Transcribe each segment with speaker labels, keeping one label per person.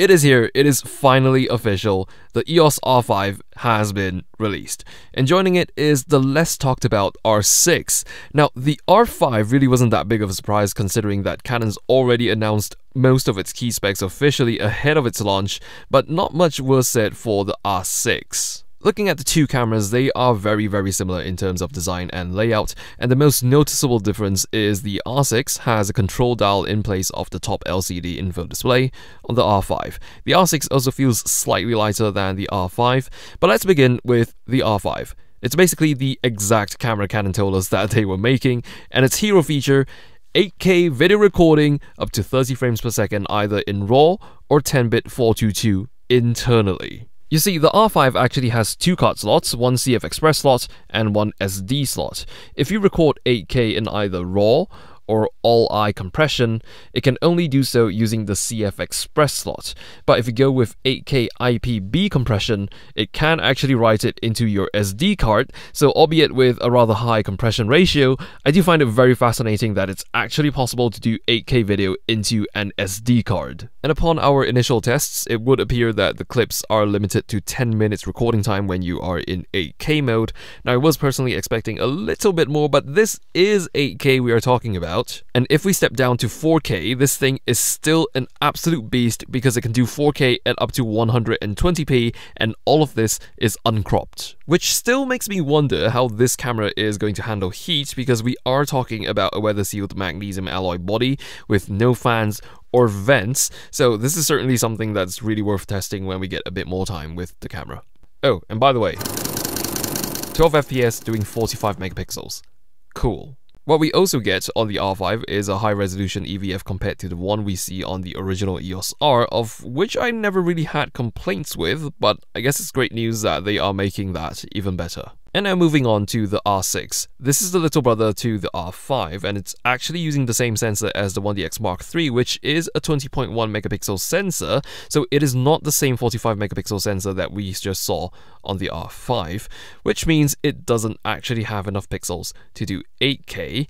Speaker 1: It is here, it is finally official. The EOS R5 has been released. And joining it is the less talked about R6. Now, the R5 really wasn't that big of a surprise considering that Canon's already announced most of its key specs officially ahead of its launch, but not much was said for the R6. Looking at the two cameras, they are very very similar in terms of design and layout, and the most noticeable difference is the R6 has a control dial in place of the top LCD info display on the R5. The R6 also feels slightly lighter than the R5, but let's begin with the R5. It's basically the exact camera Canon told us that they were making, and its hero feature 8K video recording up to 30 frames per second either in RAW or 10-bit 422 internally. You see, the R5 actually has two card slots, one CF Express slot and one SD slot. If you record 8K in either RAW or all i compression, it can only do so using the CF Express slot. But if you go with 8K IPB compression, it can actually write it into your SD card, so albeit with a rather high compression ratio, I do find it very fascinating that it's actually possible to do 8K video into an SD card. And upon our initial tests, it would appear that the clips are limited to 10 minutes recording time when you are in 8K mode. Now I was personally expecting a little bit more, but this is 8K we are talking about, and if we step down to 4K, this thing is still an absolute beast because it can do 4K at up to 120p and all of this is uncropped. Which still makes me wonder how this camera is going to handle heat because we are talking about a weather sealed magnesium alloy body with no fans or vents, so this is certainly something that's really worth testing when we get a bit more time with the camera. Oh, and by the way, 12 FPS doing 45 megapixels. Cool. What we also get on the R5 is a high resolution EVF compared to the one we see on the original EOS R, of which I never really had complaints with, but I guess it's great news that they are making that even better. And now moving on to the R6. This is the little brother to the R5 and it's actually using the same sensor as the 1DX Mark III which is a 20.1 megapixel sensor so it is not the same 45 megapixel sensor that we just saw on the R5 which means it doesn't actually have enough pixels to do 8K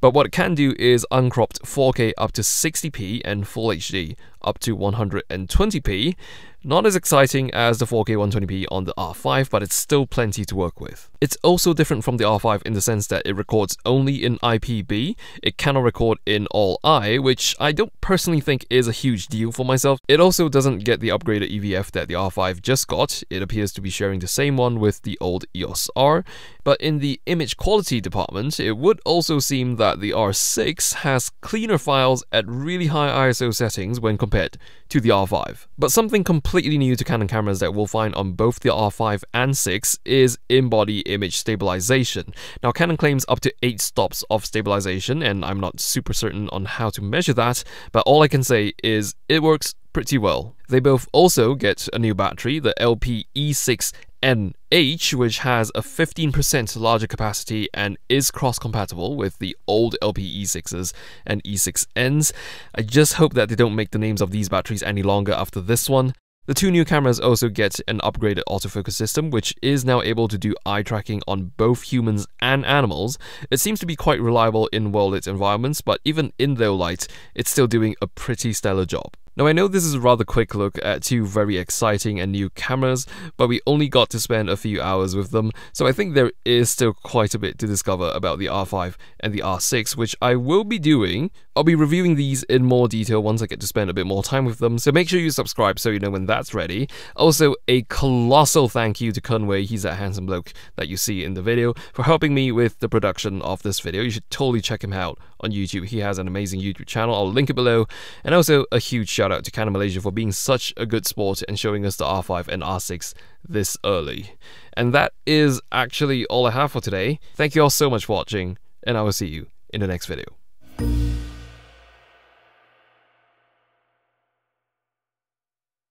Speaker 1: but what it can do is uncropped 4K up to 60p and Full HD up to 120p. Not as exciting as the 4K 120p on the R5, but it's still plenty to work with. It's also different from the R5 in the sense that it records only in IPB, it cannot record in all I, which I don't personally think is a huge deal for myself. It also doesn't get the upgraded EVF that the R5 just got, it appears to be sharing the same one with the old EOS R, but in the image quality department, it would also seem that the R6 has cleaner files at really high ISO settings when compared compared to the R5. But something completely new to Canon cameras that we'll find on both the R5 and 6 is in-body image stabilization. Now Canon claims up to 8 stops of stabilization and I'm not super certain on how to measure that, but all I can say is it works pretty well. They both also get a new battery, the LP E6 NH, which has a 15% larger capacity and is cross compatible with the old LPE6s and E6Ns. I just hope that they don't make the names of these batteries any longer after this one. The two new cameras also get an upgraded autofocus system, which is now able to do eye tracking on both humans and animals. It seems to be quite reliable in well lit environments, but even in low light, it's still doing a pretty stellar job. Now I know this is a rather quick look at two very exciting and new cameras, but we only got to spend a few hours with them, so I think there is still quite a bit to discover about the R5 and the R6, which I will be doing. I'll be reviewing these in more detail once I get to spend a bit more time with them, so make sure you subscribe so you know when that's ready. Also, a colossal thank you to Conway, he's that handsome bloke that you see in the video, for helping me with the production of this video. You should totally check him out on YouTube. He has an amazing YouTube channel, I'll link it below. And also, a huge shout shout out to Canon Malaysia for being such a good sport and showing us the R5 and R6 this early. And that is actually all I have for today. Thank you all so much for watching, and I will see you in the next video.